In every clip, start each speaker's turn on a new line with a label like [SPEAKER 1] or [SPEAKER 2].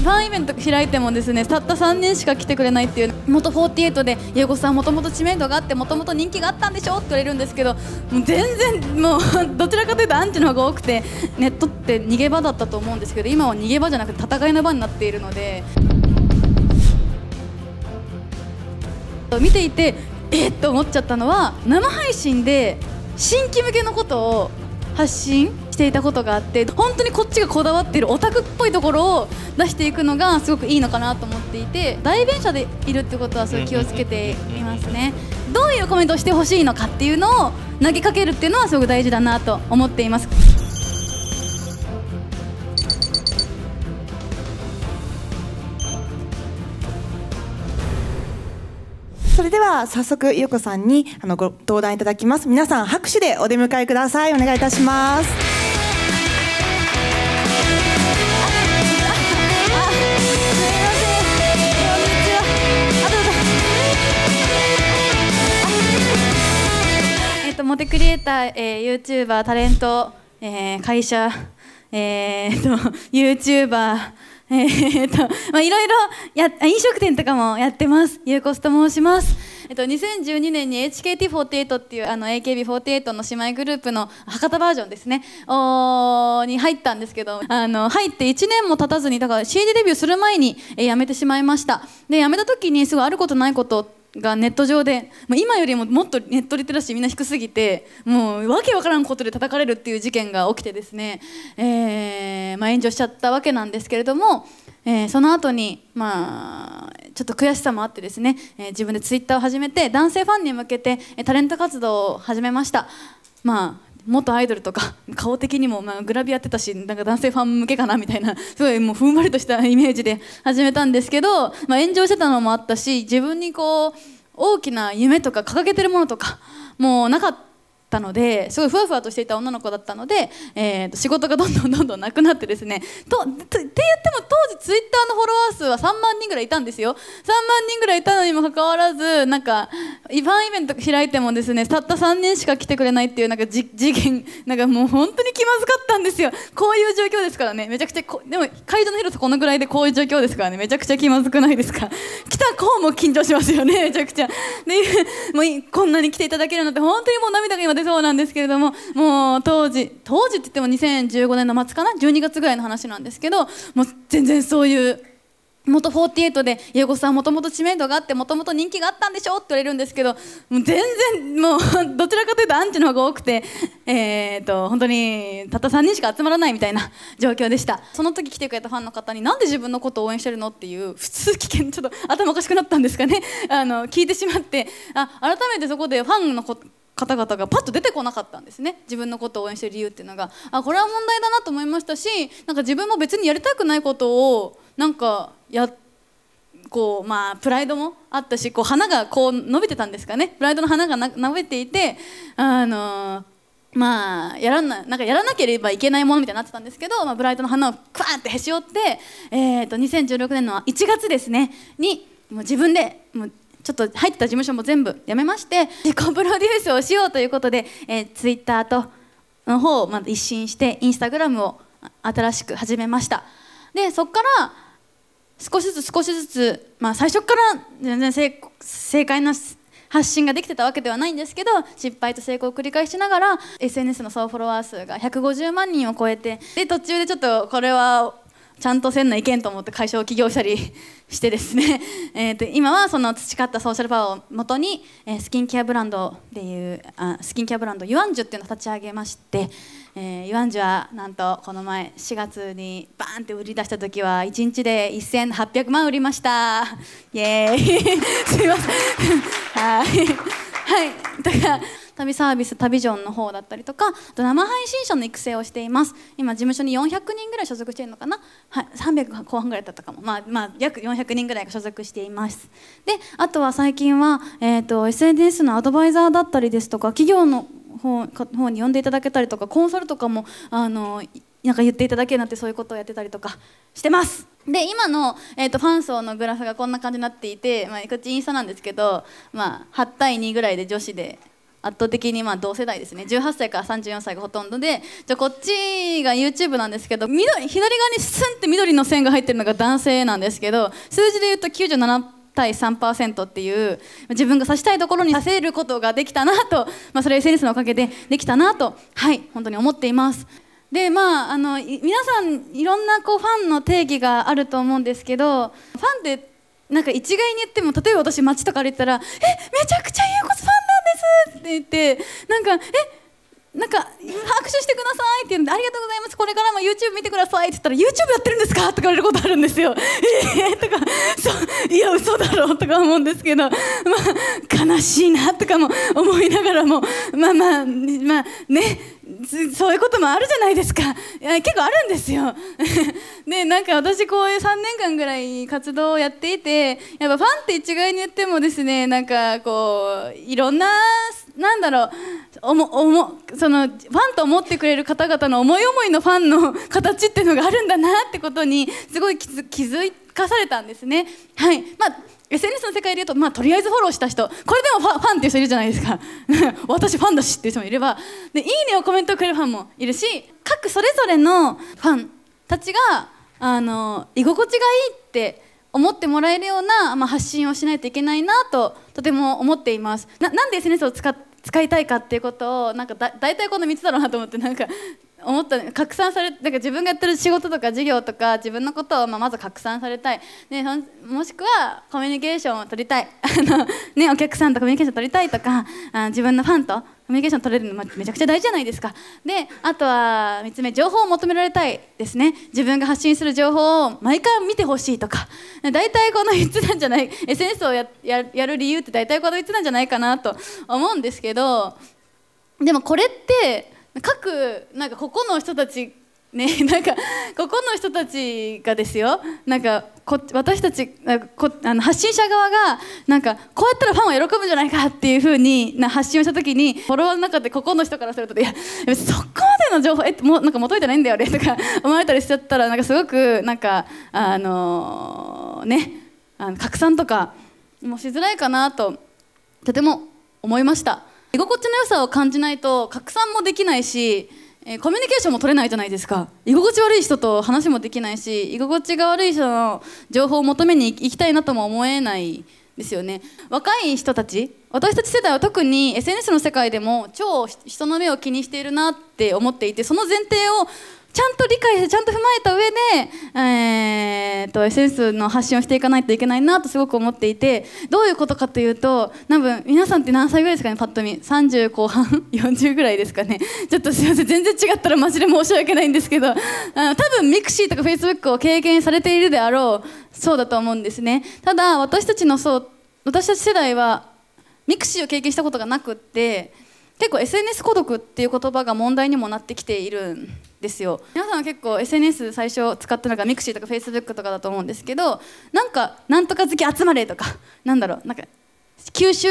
[SPEAKER 1] ファンイベント開いてもですねたった3人しか来てくれないっていう元48で「優子さんもともと知名度があってもともと人気があったんでしょ?」って言われるんですけどもう全然もう どちらかというとアンチの方が多くてネットって逃げ場だったと思うんですけど今は逃げ場じゃなくて戦いの場になっているので。見ていてえっと思っちゃったのは生配信で新規向けのことを発信していたことがあって本当にこっちがこだわっているオタクっぽいところを出していくのがすごくいいのかなと思っていて代弁者でいるってことはすごい気をつけていますねどういうコメントをしてほしいのかっていうのを投げかけるっていうのはすごく大事だなと思っていますそれでは早速ゆうこさんにあのご登壇いただきます皆さん拍手でお出迎えくださいお願いいたしますモテクリエイター、えー、YouTuber、タレント、えー、会社、えー、と YouTuber、えー、とまあいろいろや飲食店とかもやってます。ゆうこすと申します。えっと、2012年に HKT48 っていうあの AKB48 の姉妹グループの博多バージョンですねおに入ったんですけどあの入って1年も経たずにだから CD デビューする前に、えー、辞めてしまいましたで辞めた時にすごいあることないことがネット上で、まあ、今よりももっとネットリテラシーみんな低すぎてもうわけわからんことで叩かれるっていう事件が起きてですね、えー、まあ、炎上しちゃったわけなんですけれども、えー、その後にまあちょっと悔しさもあってですね、えー、自分でツイッターを始めて男性ファンに向けてタレント活動を始めました。まあ元アイドルとか 顔的にも、まあ、グラビアやってたしなんか男性ファン向けかなみたいな すごいもうふんわりとしたイメージで始めたんですけど、まあ、炎上してたのもあったし自分にこう大きな夢とか掲げてるものとかもうなかった。たのですごいふわふわとしていた女の子だったので、えー、と仕事がどんどんどんどんなくなってですねとって言っても当時ツイッターのフォロワー数は3万人ぐらいいたんですよ3万人ぐらいいたのにもかかわらずなんかファンイベント開いてもですねたった3人しか来てくれないっていうなんか事件なんかもう本当に気まずかったんですよこういう状況ですからねめちゃくちゃでも会場の広さこのぐらいでこういう状況ですからねめちゃくちゃ気まずくないですか来た子も緊張しますよねめちゃくちゃでもうこんなに来ていただけるなんて本当にもう涙が今るそうなんですけれどももう当時当時って言っても2015年の末かな12月ぐらいの話なんですけどもう全然そういう元48で「優子さんもともと知名度があってもともと人気があったんでしょ?」って言われるんですけどもう全然もう どちらかというとアンチの方が多くてえっと本当にたった3人しか集まらないみたいな 状況でしたその時来てくれたファンの方に何で自分のことを応援してるのっていう普通危険ちょっと頭おかしくなったんですかねあの聞いてしまってあ改めてそこでファンのこと方々がパッと出てこなかったんですね自分のことを応援してる理由っていうのがあこれは問題だなと思いましたしなんか自分も別にやりたくないことをなんかやこうまあプライドもあったしこう花がこう伸びてたんですかねプライドの花がな伸びていてあのまあやらななんかやらなければいけないものみたいになってたんですけど、まあ、プライドの花をクワーってへし折って、えー、と2016年の1月ですねにもう自分でもうちょっと入ってた事務所も全部やめまして自己プロデュースをしようということで、えー、ツイッターとの方をま一新してインスタグラムを新しく始めましたでそこから少しずつ少しずつ、まあ、最初から全然正解な発信ができてたわけではないんですけど失敗と成功を繰り返しながら SNS の総フォロワー数が150万人を超えてで途中でちょっとこれはちゃんとせんないけんと思って会社を起業したりしてですね えと今はその培ったソーシャルパワーをもとに、えスキンケアブランドでいうあスキンケアブランドユアンジュっていうのを立ち上げまして、えー、ユアンジュはなんとこの前4月にバーンって売り出した時は1日で1800万売りましたイエーイ すいません はいだから旅サービス旅ジョンの方だったりとか生配信者の育成をしています今事務所に400人ぐらい所属しているのかな、はい、300後半ぐらいだったかも、まあ、まあ約400人ぐらいが所属していますであとは最近は、えーと、SNS のアドバイザーだったりですとか企業の方方に呼んでいただけたりとかコンサルとかもあのなんか言っていただけるなってそういうことをやってたりとかしてますで今の、えーと、とファン層のグラフがこんな感じになっていて、まあ、こっちインスタなんですけど、まあ、8対2ぐらいで女子で圧倒的にまあ同世代ですね18歳から34歳がほとんどでじゃこっちが YouTube なんですけど緑左側にスンって緑の線が入ってるのが男性なんですけど数字で言うと97対3%っていう自分が指したいところにさせることができたなと、まあ、それ SNS のおかげでできたなとはい本当に思っています。でまあ、あの皆さんいろんなこうファンの定義があると思うんですけどファンってなんか一概に言っても例えば私街とか歩いたら「えめちゃくちゃいっていてなんかえなんか拍手してくださいって言うんでありがとうございますこれからも YouTube 見てくださいって言ったら YouTube やってるんですかって言われることあるんですよ。えー、とかそういや嘘だろとか思うんですけど、まあ、悲しいなとかも思いながらもまあまあまあねそういうこともあるじゃないですか結構あるんですよ でなんか私こういう3年間ぐらい活動をやっていてやっぱファンって一概に言ってもですねなんかこういろんななんだろうおもおもそのファンと思ってくれる方々の思い思いのファンの形っていうのがあるんだなってことにすごい気づ気づかされたんですね。はいまあ SNS の世界で言うと、まあ、とりあえずフォローした人これでもファファンっていう人いるじゃないですか 私ファンだしっていう人もいればでいいねをコメントくれるファンもいるし各それぞれのファンたちがあの居心地がいいって思ってもらえるような、まあ、発信をしないといけないなととても思っています。ななんで SNS を使使いたいかっていうことをなんかだ大体この3つだろうなと思ってなんか思った拡散されなんか自分がやってる仕事とか事業とか自分のことをまあまず拡散されたいでもしくはコミュニケーションを取りたい あの、ね、お客さんとコミュニケーション取りたいとかあ自分のファンとコミュニケーション取れるのめちゃくちゃ大事じゃないですかであとは3つ目情報を求められたいですね自分が発信する情報を毎回見てほしいとか大体この3つなんじゃない SNS をやややる理由って大体この3つなんじゃないかなと思うんですけどでもこれって各なんかここの人たちね、なんかここの人たちがですよなんかこ私たちこあの発信者側がなんかこうやったらファンは喜ぶんじゃないかっていうふうにな発信をした時にフォロワーの中でここの人からすると「いやそこまでの情報えもなんか求めてないんだよね」とか 思われたりしちゃったらなんかすごくなんかあのー、ねあの拡散とかもしづらいかなととても思いました。居心地の良さを感じないと拡散もできないしえコミュニケーションも取れないじゃないですか居心地悪い人と話もできないし居心地が悪い人の情報を求めに行きたいなとも思えないですよね若い人たち私たち世代は特に SNS の世界でも超人の目を気にしているなって思っていてその前提をちゃんと理解してちゃんと踏まえた上で、えーと、SNS の発信をしていかないといけないなとすごく思っていてどういうことかというと多分皆さんって何歳ぐらいですかねパッと見30後半40ぐらいですかねちょっとすいません全然違ったらマジで申し訳ないんですけどあの多分ミクシーとかフェイスブックを経験されているであろうそうだと思うんですねただ私たちのそう私たち世代はミクシーを経験したことがなくって結構 SNS 孤独っていう言葉が問題にもなってきているんですよ皆さんは結構 SNS 最初使ったのがミクシーとかフェイスブックとかだと思うんですけどなんかなんとか好き集まれとか なんだろうなんか吸収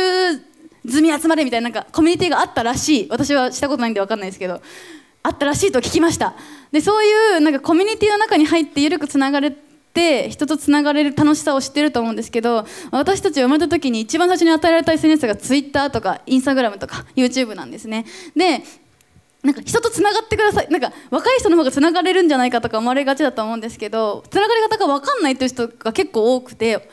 [SPEAKER 1] 済み集まれみたいななんかコミュニティがあったらしい私はしたことないんで分かんないですけどあったらしいと聞きましたでそういうなんかコミュニティの中に入って緩くつながるって人とつながれる楽しさを知ってると思うんですけど私たち生まれた時に一番最初に与えられた SNS が Twitter とか Instagram とか YouTube なんですね。でなんか人とつながってくださいなんか若い人の方がつながれるんじゃないかとか思われがちだと思うんですけどつながり方が分かんないという人が結構多くて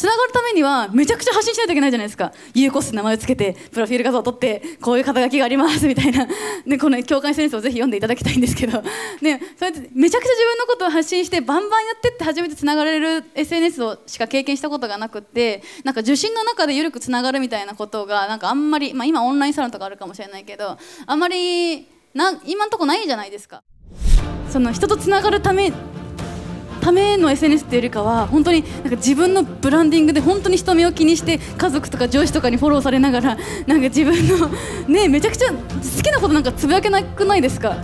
[SPEAKER 1] つながるためにはめちゃくちゃ発信しないといけないじゃないですか「ゆうこす」名前を付けてプロフィール画像を撮ってこういう肩書きがありますみたいな、ね、この教会ンスをぜひ読んでいただきたいんですけど、ね、そうやってめちゃくちゃ自分のことを発信してバンバンやってって初めてつながれる SNS をしか経験したことがなくってなんか受信の中で緩くつながるみたいなことがなんかあんまり、まあ、今オンラインサロンとかあるかもしれないけどあんまりな今んとこないじゃないですか。その人とつながるためための SNS っていうよりかは本当になんか自分のブランディングで本当に人目を気にして家族とか上司とかにフォローされながらなんか自分のねめちゃくちゃ好きなことなんかつぶやけなくないですか